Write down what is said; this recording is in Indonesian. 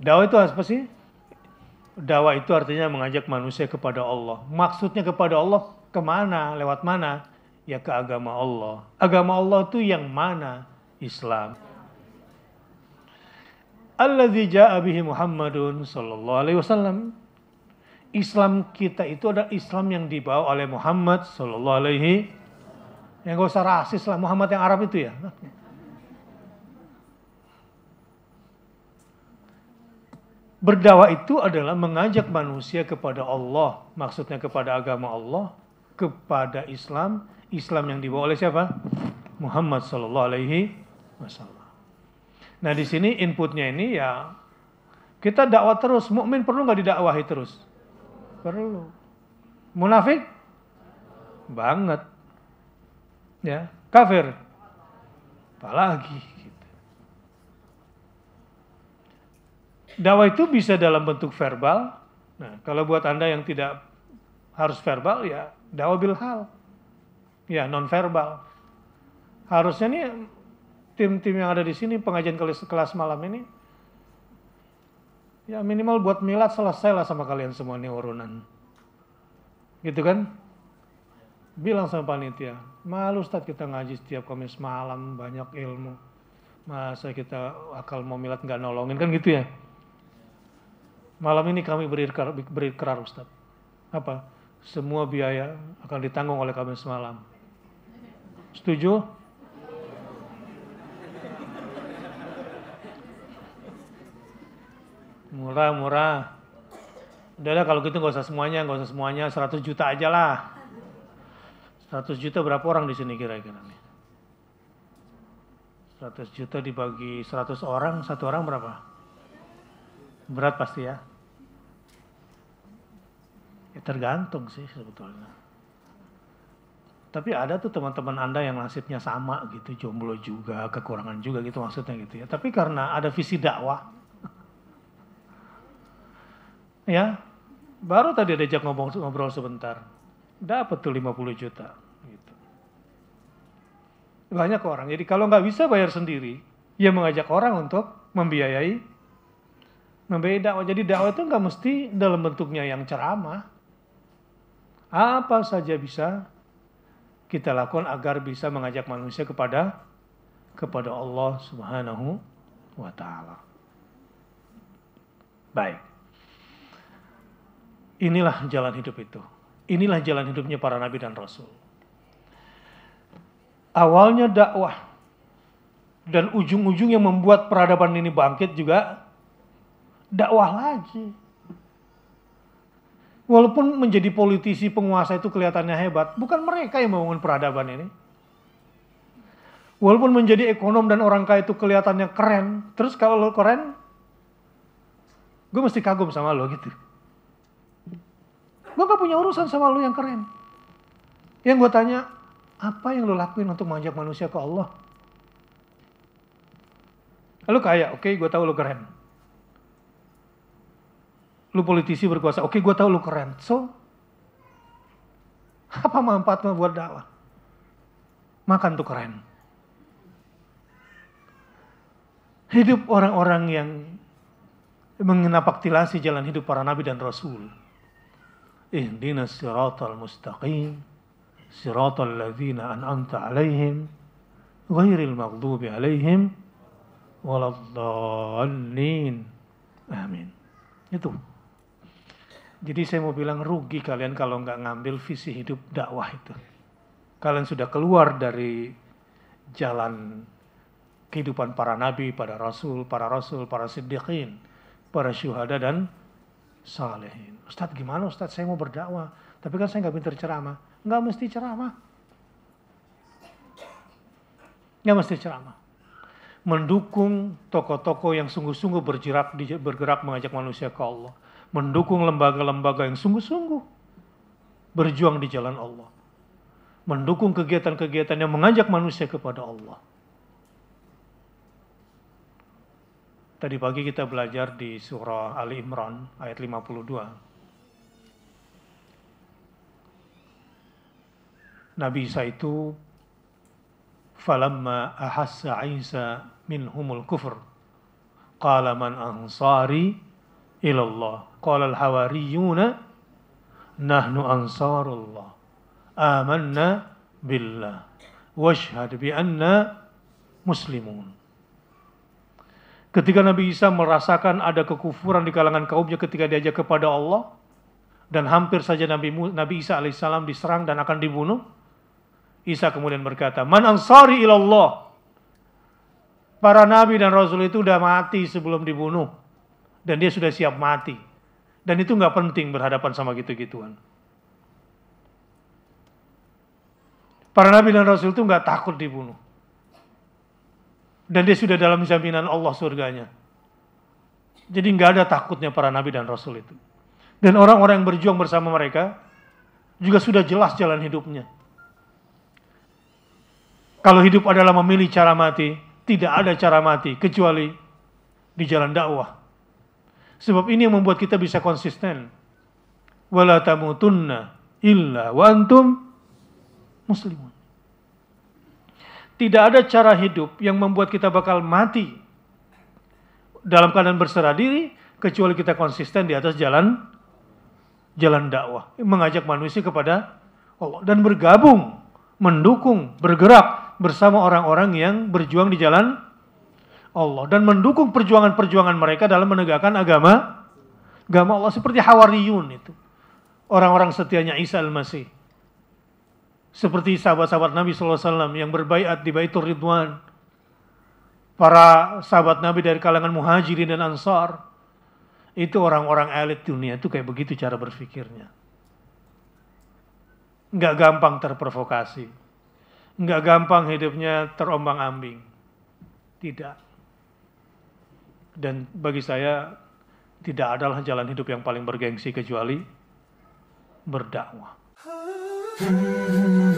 Dawa itu apa sih? Dawa itu artinya mengajak manusia kepada Allah. Maksudnya kepada Allah kemana? Lewat mana? Ya ke agama Allah. Agama Allah itu yang mana? Islam. Alladzi ja'a bihi Muhammadun sallallahu alaihi wasallam. Islam kita itu ada Islam yang dibawa oleh Muhammad sallallahu alaihi. Yang gak usah rasis lah Muhammad yang Arab itu ya. Berdakwah itu adalah mengajak manusia kepada Allah, maksudnya kepada agama Allah, kepada Islam, Islam yang dibawa oleh siapa? Muhammad Sallallahu Alaihi Wasallam. Nah di sini inputnya ini ya kita dakwah terus. Mukmin perlu nggak didakwahi terus? Perlu. Munafik? Banget. Ya, kafir. Apalagi dakwah itu bisa dalam bentuk verbal. Nah, kalau buat Anda yang tidak harus verbal ya dakwah bil hal. Ya, non verbal. Harusnya nih tim-tim yang ada di sini pengajian kelas kelas malam ini ya minimal buat milat selesai lah sama kalian semua nih urunan. Gitu kan? Bilang sama panitia, malu Ustaz kita ngaji setiap komis malam banyak ilmu. Masa kita akal mau milat nggak nolongin kan gitu ya? Malam ini kami berikrar, berikrar Ustaz. Apa? Semua biaya akan ditanggung oleh kami semalam. Setuju? Murah-murah. Udah lah kalau gitu nggak usah semuanya, nggak usah semuanya, 100 juta aja lah. 100 juta berapa orang di sini kira-kira nih? 100 juta dibagi 100 orang, satu orang berapa? Berat pasti ya. Ya, tergantung sih sebetulnya. Tapi ada tuh teman-teman Anda yang nasibnya sama gitu, jomblo juga, kekurangan juga gitu maksudnya gitu ya. Tapi karena ada visi dakwah, ya baru tadi ada jak ngobrol sebentar, dapat tuh 50 juta gitu. Banyak orang, jadi kalau nggak bisa bayar sendiri, ya mengajak orang untuk membiayai membiayai dakwah. Jadi dakwah itu nggak mesti dalam bentuknya yang ceramah, apa saja bisa kita lakukan agar bisa mengajak manusia kepada kepada Allah Subhanahu wa taala. Baik. Inilah jalan hidup itu. Inilah jalan hidupnya para nabi dan rasul. Awalnya dakwah dan ujung-ujungnya membuat peradaban ini bangkit juga dakwah lagi. Walaupun menjadi politisi penguasa itu kelihatannya hebat, bukan mereka yang membangun peradaban ini. Walaupun menjadi ekonom dan orang kaya itu kelihatannya keren, terus kalau lo keren, gue mesti kagum sama lo gitu. Gue gak punya urusan sama lo yang keren. Yang gue tanya, apa yang lo lakuin untuk mengajak manusia ke Allah? Lo kaya, oke okay, gue tahu lo keren Lu politisi berkuasa. Oke, gue tahu lu keren. So, apa manfaatnya buat dakwah? Makan tuh keren. Hidup orang-orang yang tilasi jalan hidup para nabi dan rasul. Ihdina siratal mustaqim, siratal ladhina an'amta alaihim, ghairil maghdubi alaihim, waladhalin. Amin. Itu. Jadi saya mau bilang rugi kalian kalau nggak ngambil visi hidup dakwah itu. Kalian sudah keluar dari jalan kehidupan para nabi, para rasul, para rasul, para siddiqin, para syuhada dan salehin. Ustadz gimana Ustadz saya mau berdakwah, tapi kan saya nggak pinter ceramah. Nggak mesti ceramah. Nggak mesti ceramah. Mendukung tokoh-tokoh yang sungguh-sungguh bergerak, bergerak mengajak manusia ke Allah mendukung lembaga-lembaga yang sungguh-sungguh berjuang di jalan Allah. Mendukung kegiatan-kegiatan yang mengajak manusia kepada Allah. Tadi pagi kita belajar di surah Ali Imran ayat 52. Nabi Isa itu falamma ahassa Isa minhumul kufr qala man ansari ilallah قال الحواريون hawariyuna nahnu ansarullah. Amanna billah. Washhad bi anna Ketika Nabi Isa merasakan ada kekufuran di kalangan kaumnya ketika diajak kepada Allah dan hampir saja Nabi Nabi Isa alaihissalam diserang dan akan dibunuh, Isa kemudian berkata, "Man ansari ilallah." Para nabi dan rasul itu sudah mati sebelum dibunuh dan dia sudah siap mati. Dan itu nggak penting berhadapan sama gitu-gituan. Para nabi dan rasul itu nggak takut dibunuh. Dan dia sudah dalam jaminan Allah surganya. Jadi nggak ada takutnya para nabi dan rasul itu. Dan orang-orang yang berjuang bersama mereka juga sudah jelas jalan hidupnya. Kalau hidup adalah memilih cara mati, tidak ada cara mati kecuali di jalan dakwah. Sebab ini yang membuat kita bisa konsisten. Wala tamutunna illa wa antum muslimun. Tidak ada cara hidup yang membuat kita bakal mati dalam keadaan berserah diri kecuali kita konsisten di atas jalan jalan dakwah, mengajak manusia kepada Allah dan bergabung, mendukung, bergerak bersama orang-orang yang berjuang di jalan Allah dan mendukung perjuangan-perjuangan mereka dalam menegakkan agama agama Allah seperti Hawariyun itu. Orang-orang setianya Isa al-Masih. Seperti sahabat-sahabat Nabi SAW yang berbaiat di Baitur Ridwan. Para sahabat Nabi dari kalangan muhajirin dan ansar. Itu orang-orang elit dunia itu kayak begitu cara berfikirnya, Nggak gampang terprovokasi. Nggak gampang hidupnya terombang ambing. Tidak. Dan bagi saya tidak adalah jalan hidup yang paling bergengsi kecuali berdakwah.